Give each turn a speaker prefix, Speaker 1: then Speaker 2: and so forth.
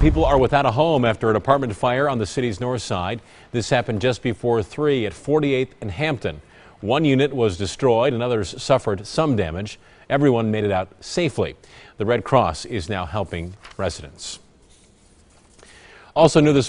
Speaker 1: People are without a home after an apartment fire on the city's north side. This happened just before 3 at 48th and Hampton. One unit was destroyed and others suffered some damage. Everyone made it out safely. The Red Cross is now helping residents. Also new this